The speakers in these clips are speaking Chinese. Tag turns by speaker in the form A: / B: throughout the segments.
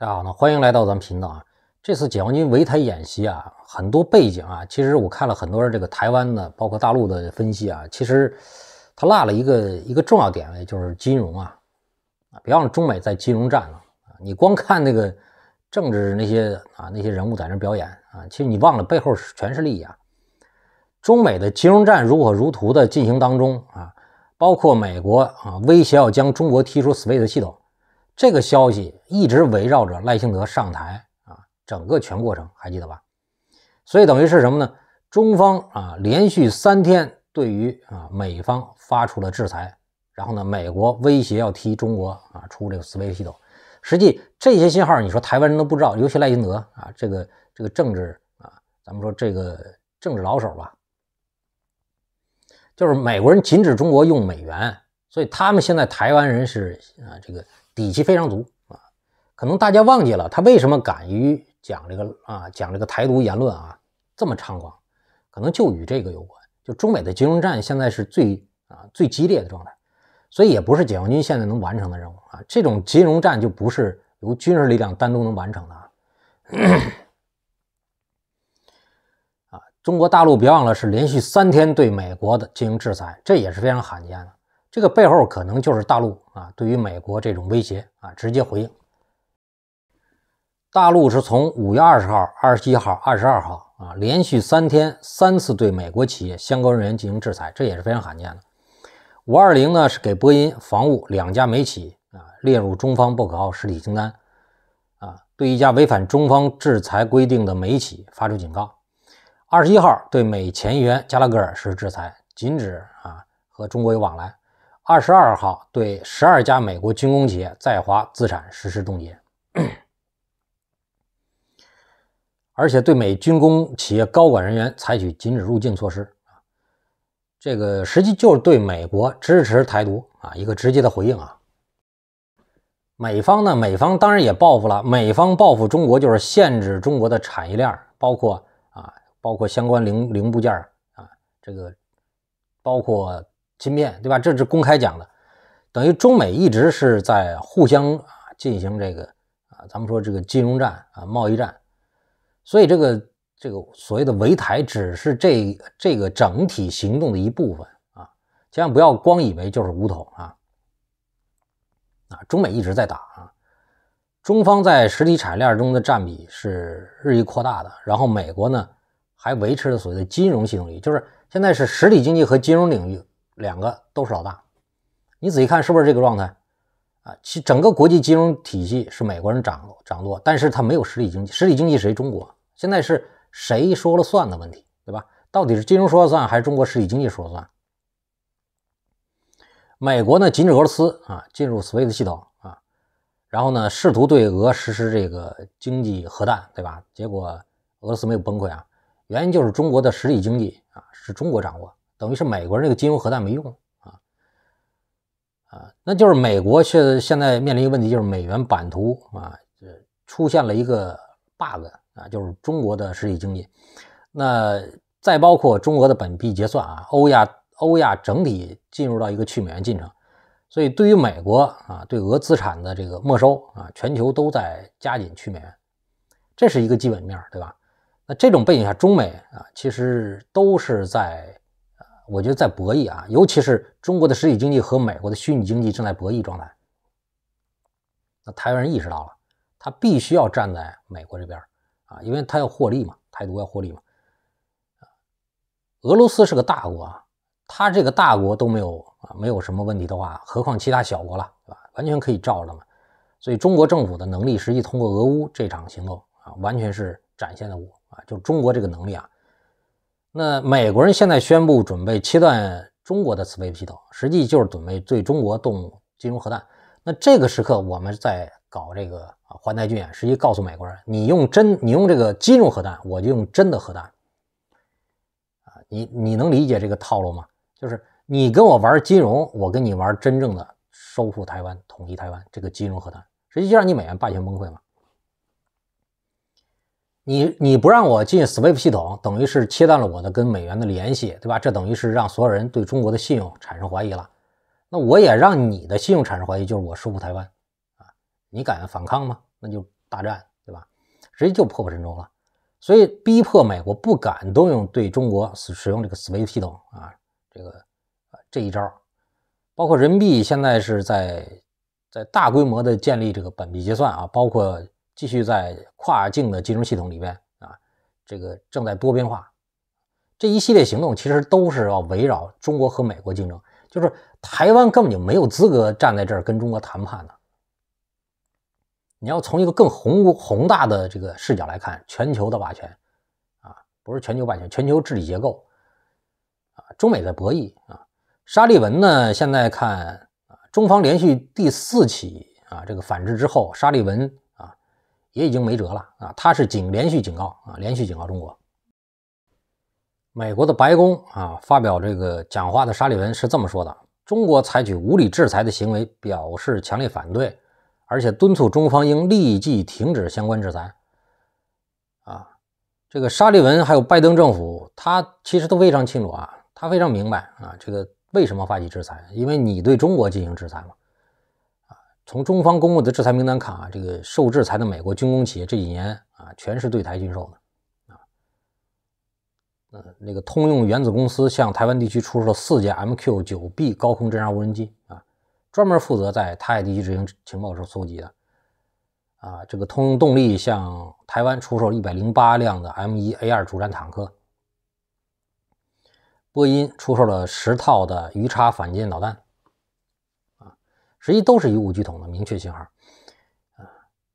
A: 大家好，呢欢迎来到咱们频道啊！这次解放军围台演习啊，很多背景啊，其实我看了很多人这个台湾的，包括大陆的分析啊，其实他落了一个一个重要点位，就是金融啊啊！别忘了中美在金融战了，你光看那个政治那些啊那些人物在那表演啊，其实你忘了背后是全是利益啊！中美的金融战如火如荼的进行当中啊，包括美国啊威胁要将中国踢出 SWIFT 系统。这个消息一直围绕着赖清德上台啊，整个全过程还记得吧？所以等于是什么呢？中方啊连续三天对于啊美方发出了制裁，然后呢，美国威胁要踢中国啊出这个 SWIFT 系统。实际这些信号你说台湾人都不知道，尤其赖清德啊这个这个政治啊，咱们说这个政治老手吧，就是美国人禁止中国用美元，所以他们现在台湾人是啊这个。底气非常足啊！可能大家忘记了他为什么敢于讲这个啊，讲这个台独言论啊这么猖狂，可能就与这个有关。就中美的金融战现在是最啊最激烈的状态，所以也不是解放军现在能完成的任务啊。这种金融战就不是由军事力量单独能完成的啊！啊，中国大陆别忘了是连续三天对美国的进行制裁，这也是非常罕见的。这个背后可能就是大陆啊对于美国这种威胁啊直接回应。大陆是从五月二十号、二十一号、二十二号啊连续三天三次对美国企业相关人员进行制裁，这也是非常罕见的。五二零呢是给波音、防务两家美企啊列入中方不可靠实体清单啊，对一家违反中方制裁规定的美企发出警告。二十一号对美前议员加拉格尔实施制裁，禁止啊和中国有往来。二十二号对十二家美国军工企业在华资产实施冻结，而且对美军工企业高管人员采取禁止入境措施啊！这个实际就是对美国支持台独啊一个直接的回应啊！美方呢，美方当然也报复了，美方报复中国就是限制中国的产业链，包括啊，包括相关零零部件啊，这个包括。芯片对吧？这是公开讲的，等于中美一直是在互相啊进行这个啊，咱们说这个金融战啊、贸易战，所以这个这个所谓的围台只是这这个整体行动的一部分啊，千万不要光以为就是武统啊啊，中美一直在打啊，中方在实体产业链中的占比是日益扩大的，然后美国呢还维持了所谓的金融系统里，就是现在是实体经济和金融领域。两个都是老大，你仔细看是不是这个状态啊？其整个国际金融体系是美国人掌掌舵，但是它没有实体经济，实体经济谁？中国现在是谁说了算的问题，对吧？到底是金融说了算，还是中国实体经济说了算？美国呢禁止俄罗斯啊进入 SWIFT 系统啊，然后呢试图对俄实施这个经济核弹，对吧？结果俄罗斯没有崩溃啊，原因就是中国的实体经济啊是中国掌握。等于是美国人那个金融核弹没用啊啊，那就是美国现现在面临一个问题，就是美元版图啊出现了一个 bug 啊，就是中国的实体经济，那再包括中俄的本币结算啊，欧亚欧亚整体进入到一个去美元进程，所以对于美国啊，对俄资产的这个没收啊，全球都在加紧去美元，这是一个基本面对吧？那这种背景下，中美啊其实都是在。我觉得在博弈啊，尤其是中国的实体经济和美国的虚拟经济正在博弈状态。那台湾人意识到了，他必须要站在美国这边啊，因为他要获利嘛，台独要获利嘛。俄罗斯是个大国啊，他这个大国都没有啊，没有什么问题的话，何况其他小国了，对吧？完全可以罩着嘛。所以中国政府的能力，实际通过俄乌这场行动啊，完全是展现了我啊，就中国这个能力啊。那美国人现在宣布准备切断中国的磁备系统，实际就是准备对中国动金融核弹。那这个时刻我们在搞这个啊，环太军演，实际告诉美国人，你用真，你用这个金融核弹，我就用真的核弹。啊，你你能理解这个套路吗？就是你跟我玩金融，我跟你玩真正的收复台湾、统一台湾这个金融核弹，实际就让你美元霸权崩溃嘛。你你不让我进 SWIFT 系统，等于是切断了我的跟美元的联系，对吧？这等于是让所有人对中国的信用产生怀疑了。那我也让你的信用产生怀疑，就是我收复台湾啊，你敢反抗吗？那就大战，对吧？直接就破釜沉舟了。所以逼迫美国不敢动用对中国使使用这个 SWIFT 系统啊，这个啊这一招，包括人民币现在是在在大规模的建立这个本币结算啊，包括。继续在跨境的金融系统里边啊，这个正在多边化这一系列行动，其实都是要围绕中国和美国竞争。就是台湾根本就没有资格站在这儿跟中国谈判的。你要从一个更宏宏大的这个视角来看，全球的霸权啊，不是全球霸权，全球治理结构啊，中美的博弈啊。沙利文呢，现在看啊，中方连续第四起啊，这个反制之后，沙利文。也已经没辙了啊！他是警连续警告啊，连续警告中国。美国的白宫啊，发表这个讲话的沙利文是这么说的：中国采取无理制裁的行为，表示强烈反对，而且敦促中方应立即停止相关制裁。啊，这个沙利文还有拜登政府，他其实都非常清楚啊，他非常明白啊，这个为什么发起制裁？因为你对中国进行制裁嘛。从中方公布的制裁名单看啊，这个受制裁的美国军工企业这几年啊，全是对台军售的啊。嗯，那个通用原子公司向台湾地区出售了四架 MQ-9B 高空侦察无人机啊，专门负责在台海地区执行情报时候搜集的啊。这个通用动力向台湾出售一百零八辆的 M1A2 主战坦克，波音出售了十套的鱼叉反舰导弹。一都是以五句统的明确信号，啊，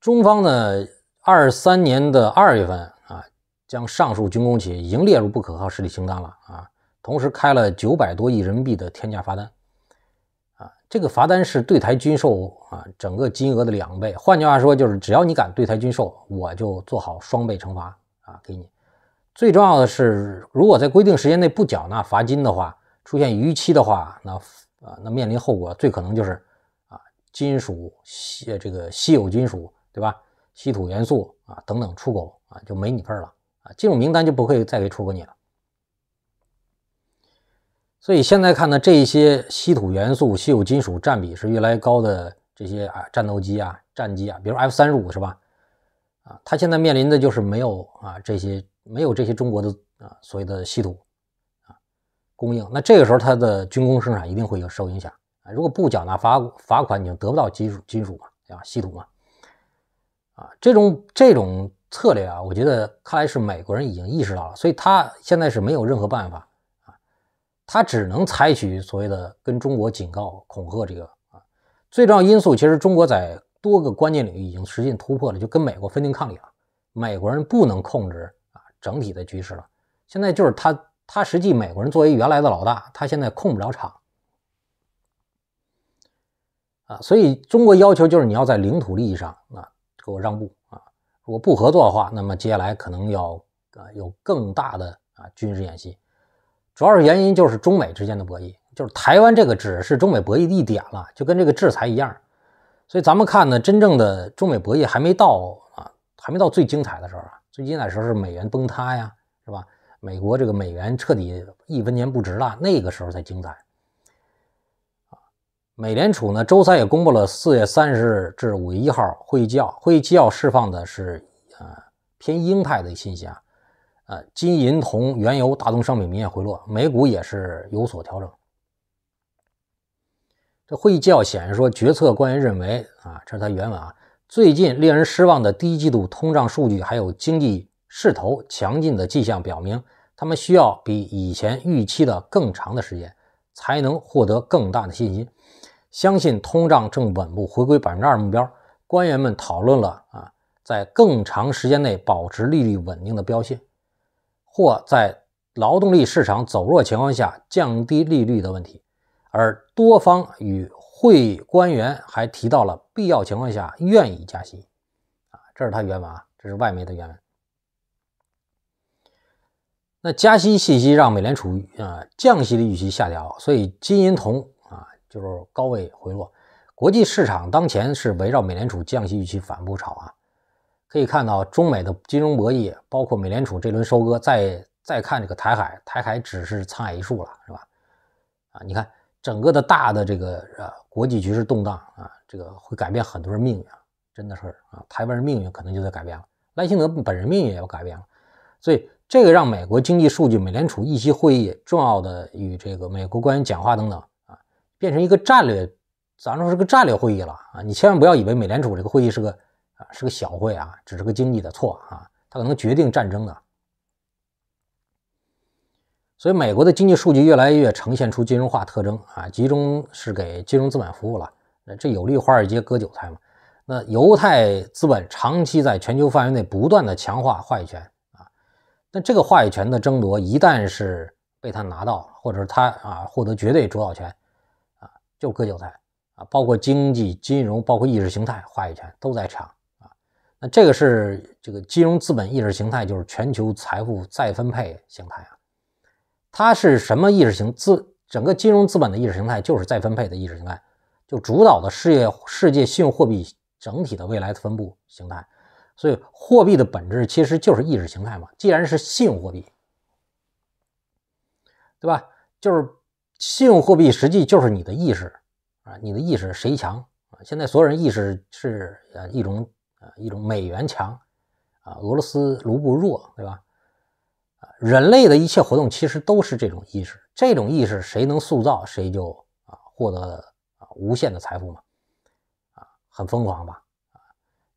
A: 中方呢，二三年的二月份啊，将上述军工企业已经列入不可靠势力清单了啊，同时开了九百多亿人民币的天价罚单，啊，这个罚单是对台军售啊，整个金额的两倍。换句话说，就是只要你敢对台军售，我就做好双倍惩罚啊，给你。最重要的是，如果在规定时间内不缴纳罚金的话，出现逾期的话，那啊，那面临后果最可能就是。金属稀这个稀有金属对吧？稀土元素啊等等出口啊就没你份了啊，这种名单就不会再给出口你了。所以现在看呢，这些稀土元素、稀有金属占比是越来越高的。这些啊，战斗机啊、战机啊，比如 F 三十五是吧？啊，它现在面临的就是没有啊这些没有这些中国的啊所谓的稀土啊供应，那这个时候它的军工生产一定会有受影响。如果不缴纳罚罚款，你就得不到金属金属嘛，啊，稀土嘛，啊，这种这种策略啊，我觉得看来是美国人已经意识到了，所以他现在是没有任何办法啊，他只能采取所谓的跟中国警告、恐吓这个啊。最重要因素其实中国在多个关键领域已经实现突破了，就跟美国分庭抗礼了。美国人不能控制啊整体的局势了，现在就是他他实际美国人作为原来的老大，他现在控不了场。啊，所以中国要求就是你要在领土利益上啊给我让步啊，如果不合作的话，那么接下来可能要啊有更大的啊军事演习。主要是原因就是中美之间的博弈，就是台湾这个只是中美博弈的一点了，就跟这个制裁一样。所以咱们看呢，真正的中美博弈还没到啊，还没到最精彩的时候啊，最精彩的时候是美元崩塌呀，是吧？美国这个美元彻底一分钱不值了，那个时候才精彩。美联储呢，周三也公布了四月三十日至五月一号会议纪要。会议纪要释放的是，呃，偏鹰派的信息啊。呃，金银铜、原油、大宗商品明显回落，美股也是有所调整。这会议纪要显示说，决策官员认为啊，这是他原文啊。最近令人失望的第一季度通胀数据，还有经济势头强劲的迹象，表明他们需要比以前预期的更长的时间。才能获得更大的信心。相信通胀正稳步回归百分之二目标。官员们讨论了啊，在更长时间内保持利率稳定的标线，或在劳动力市场走弱情况下降低利率的问题。而多方与会官员还提到了必要情况下愿意加息。啊，这是他原文啊，这是外媒的原文。那加息信息让美联储啊降息的预期下调，所以金银铜啊就是高位回落。国际市场当前是围绕美联储降息预期反复炒啊，可以看到中美的金融博弈，包括美联储这轮收割。再再看这个台海，台海只是沧海一粟了，是吧？啊，你看整个的大的这个呃国际局势动荡啊，这个会改变很多人命运，真的是啊，台湾的命运可能就在改变了，赖清德本人命运也要改变了，所以。这个让美国经济数据、美联储议息会议、重要的与这个美国官员讲话等等啊，变成一个战略，咱说是个战略会议了啊！你千万不要以为美联储这个会议是个啊是个小会啊，只是个经济的错啊，它可能决定战争的。所以，美国的经济数据越来越呈现出金融化特征啊，集中是给金融资本服务了。那这有利华尔街割韭菜吗？那犹太资本长期在全球范围内不断的强化话语权。那这个话语权的争夺一旦是被他拿到，或者是他啊获得绝对主导权，啊就割韭菜啊，包括经济、金融，包括意识形态话语权都在场啊。那这个是这个金融资本意识形态，就是全球财富再分配形态啊。它是什么意识形资？整个金融资本的意识形态就是再分配的意识形态，就主导的事业世界信用货币整体的未来的分布形态。所以，货币的本质其实就是意识形态嘛。既然是信用货币，对吧？就是信用货币，实际就是你的意识啊，你的意识谁强啊？现在所有人意识是呃一种呃一种美元强啊，俄罗斯卢布弱，对吧？啊，人类的一切活动其实都是这种意识，这种意识谁能塑造谁就啊获得啊无限的财富嘛，啊，很疯狂吧？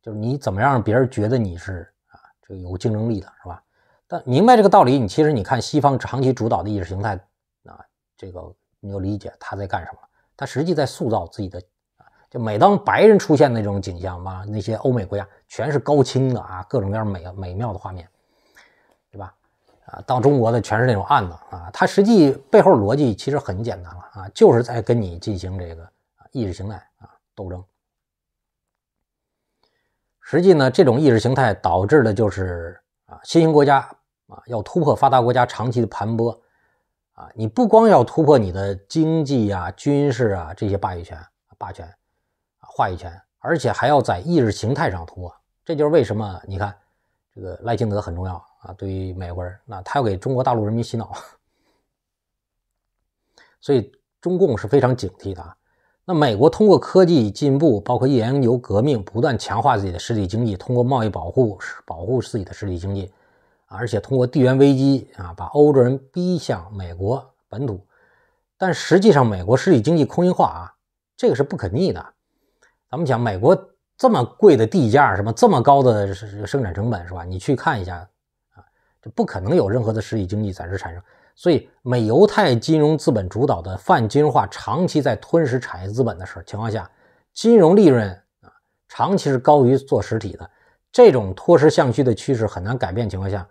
A: 就是你怎么让别人觉得你是啊，这个有竞争力的是吧？但明白这个道理，你其实你看西方长期主导的意识形态啊，这个你就理解他在干什么，他实际在塑造自己的啊。就每当白人出现那种景象嘛，那些欧美国家全是高清的啊，各种各样美美妙的画面，对吧？啊，当中国的全是那种暗的啊，他实际背后逻辑其实很简单了啊，就是在跟你进行这个意识形态啊斗争。实际呢，这种意识形态导致的就是啊，新兴国家啊要突破发达国家长期的盘剥，啊，你不光要突破你的经济啊、军事啊这些霸权、霸权啊、话语权，而且还要在意识形态上突破。这就是为什么你看这个赖清德很重要啊，对于美国人，那他要给中国大陆人民洗脑，所以中共是非常警惕的。啊。那美国通过科技进步，包括页岩油革命，不断强化自己的实体经济；通过贸易保护，保护自己的实体经济，而且通过地缘危机啊，把欧洲人逼向美国本土。但实际上，美国实体经济空心化啊，这个是不可逆的。咱们讲美国这么贵的地价，什么这么高的生产成本，是吧？你去看一下啊，这不可能有任何的实体经济暂时产生。所以，美犹太金融资本主导的泛金融化长期在吞噬产业资本的时候情况下，金融利润啊长期是高于做实体的，这种脱实向虚的趋势很难改变情况下，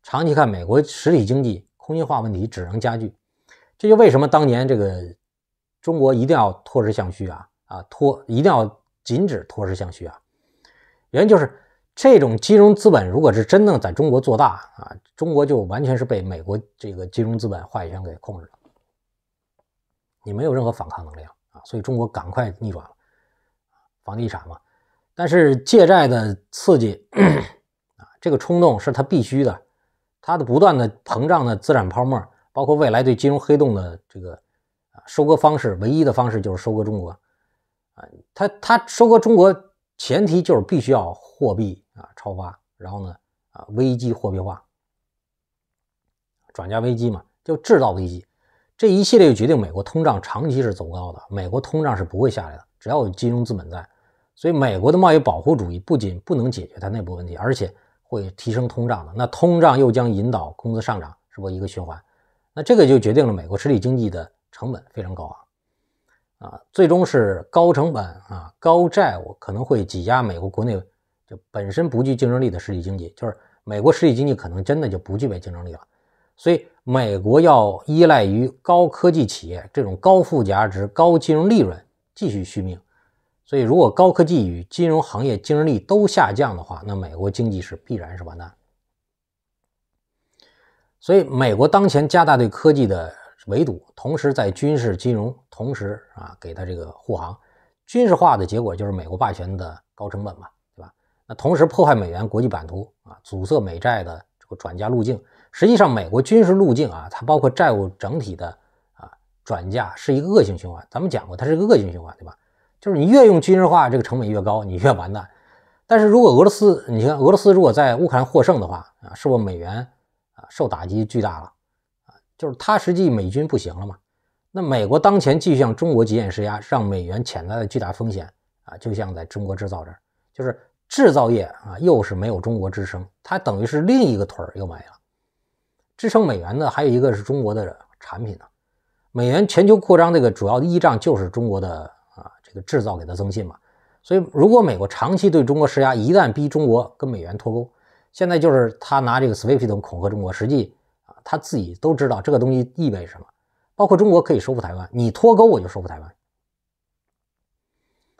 A: 长期看美国实体经济空心化问题只能加剧。这就为什么当年这个中国一定要脱实向虚啊啊脱一定要禁止脱实向虚啊，原因就是。这种金融资本如果是真的在中国做大啊，中国就完全是被美国这个金融资本话语权给控制了，你没有任何反抗能力啊！啊，所以中国赶快逆转了房地产嘛，但是借债的刺激啊，这个冲动是它必须的，它的不断的膨胀的资产泡沫，包括未来对金融黑洞的这个啊收割方式，唯一的方式就是收割中国啊，它它收割中国前提就是必须要货币。啊，超发，然后呢，啊，危机货币化，转嫁危机嘛，就制造危机，这一系列就决定美国通胀长期是走高的，美国通胀是不会下来的，只要有金融资本在，所以美国的贸易保护主义不仅不能解决它内部问题，而且会提升通胀的，那通胀又将引导工资上涨，是不一个循环？那这个就决定了美国实体经济的成本非常高啊，啊，最终是高成本啊，高债务可能会挤压美国国内。就本身不具竞争力的实体经济，就是美国实体经济可能真的就不具备竞争力了。所以美国要依赖于高科技企业这种高附加值、高金融利润继续续命。所以如果高科技与金融行业竞争力都下降的话，那美国经济是必然是完蛋。所以美国当前加大对科技的围堵，同时在军事、金融同时啊给他这个护航，军事化的结果就是美国霸权的高成本嘛。那同时破坏美元国际版图啊，阻塞美债的这个转嫁路径。实际上，美国军事路径啊，它包括债务整体的啊转嫁，是一个恶性循环。咱们讲过，它是一个恶性循环，对吧？就是你越用军事化，这个成本越高，你越完蛋。但是如果俄罗斯，你看俄罗斯如果在乌克兰获胜的话啊，是不是美元啊受打击巨大了啊？就是它实际美军不行了嘛？那美国当前继续向中国极限施压，让美元潜在的巨大风险啊，就像在中国制造这儿，就是。制造业啊，又是没有中国支撑，它等于是另一个腿儿又没了。支撑美元的还有一个是中国的产品呢。美元全球扩张这个主要依仗就是中国的啊，这个制造给它增信嘛。所以，如果美国长期对中国施压，一旦逼中国跟美元脱钩，现在就是他拿这个 s w e e p 系统恐吓中国，实际啊，他自己都知道这个东西意味什么。包括中国可以收复台湾，你脱钩我就收复台湾。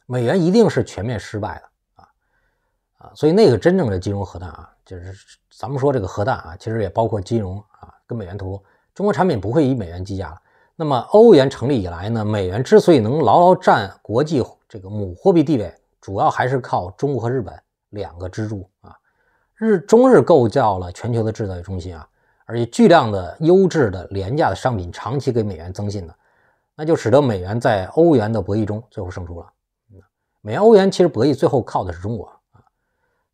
A: 美元一定是全面失败的。所以那个真正的金融核弹啊，就是咱们说这个核弹啊，其实也包括金融啊，跟美元图，中国产品不会以美元计价。那么欧元成立以来呢，美元之所以能牢牢占国际这个母货币地位，主要还是靠中国和日本两个支柱啊，日中日构造了全球的制造业中心啊，而且巨量的优质的廉价的商品长期给美元增信的，那就使得美元在欧元的博弈中最后胜出了。美元欧元其实博弈最后靠的是中国。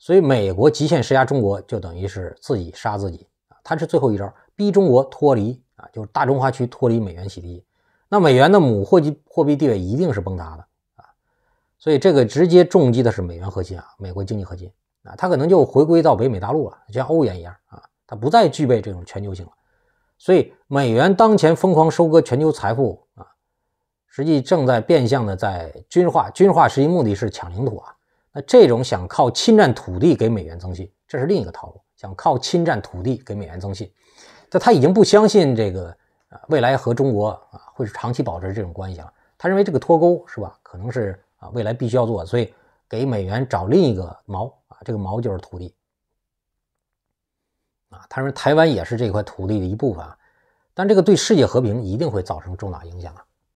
A: 所以，美国极限施压中国，就等于是自己杀自己啊！它是最后一招，逼中国脱离啊，就是大中华区脱离美元洗地。那美元的母货币货币地位一定是崩塌的啊！所以，这个直接重击的是美元核心啊，美国经济核心啊，它可能就回归到北美大陆了，就像欧元一样啊，它不再具备这种全球性了。所以，美元当前疯狂收割全球财富啊，实际正在变相的在军化，军化实际目的是抢领土啊！这种想靠侵占土地给美元增信，这是另一个套路。想靠侵占土地给美元增信，但他已经不相信这个啊未来和中国啊会是长期保持这种关系了。他认为这个脱钩是吧，可能是啊未来必须要做，所以给美元找另一个锚啊，这个锚就是土地啊。他认为台湾也是这块土地的一部分啊，但这个对世界和平一定会造成重大影响啊。